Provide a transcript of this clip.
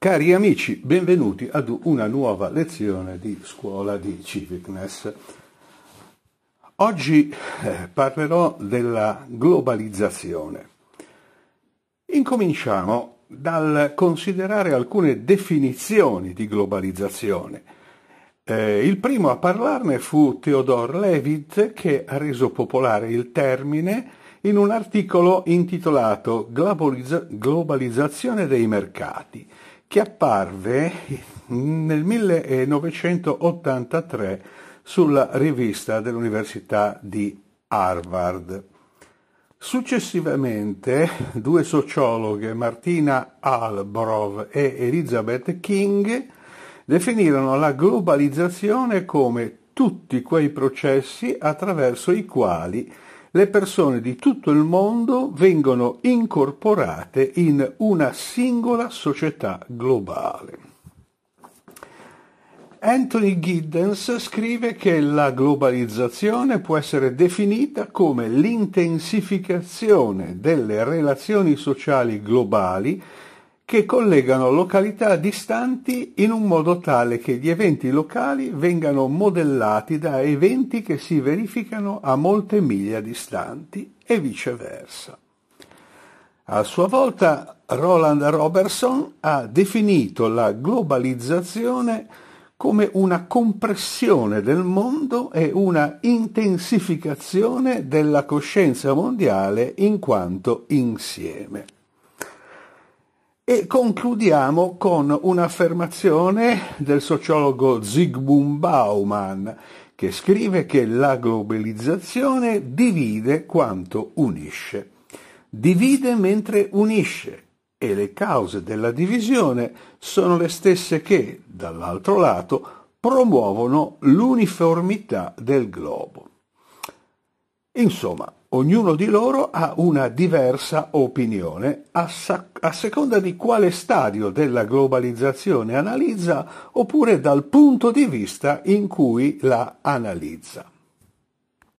Cari amici, benvenuti ad una nuova lezione di scuola di Civicness. Oggi eh, parlerò della globalizzazione. Incominciamo dal considerare alcune definizioni di globalizzazione. Eh, il primo a parlarne fu Theodor Levitt che ha reso popolare il termine in un articolo intitolato Globalizzazione dei mercati che apparve nel 1983 sulla rivista dell'Università di Harvard. Successivamente due sociologhe, Martina Albrov e Elizabeth King, definirono la globalizzazione come tutti quei processi attraverso i quali le persone di tutto il mondo vengono incorporate in una singola società globale. Anthony Giddens scrive che la globalizzazione può essere definita come l'intensificazione delle relazioni sociali globali che collegano località distanti in un modo tale che gli eventi locali vengano modellati da eventi che si verificano a molte miglia distanti e viceversa. A sua volta Roland Robertson ha definito la globalizzazione come una compressione del mondo e una intensificazione della coscienza mondiale in quanto insieme. E concludiamo con un'affermazione del sociologo Zygmunt Bauman, che scrive che la globalizzazione divide quanto unisce. Divide mentre unisce e le cause della divisione sono le stesse che, dall'altro lato, promuovono l'uniformità del globo. Insomma, ognuno di loro ha una diversa opinione a, sac- a, seconda di quale stadio della globalizzazione analizza oppure dal punto di vista in cui la analizza.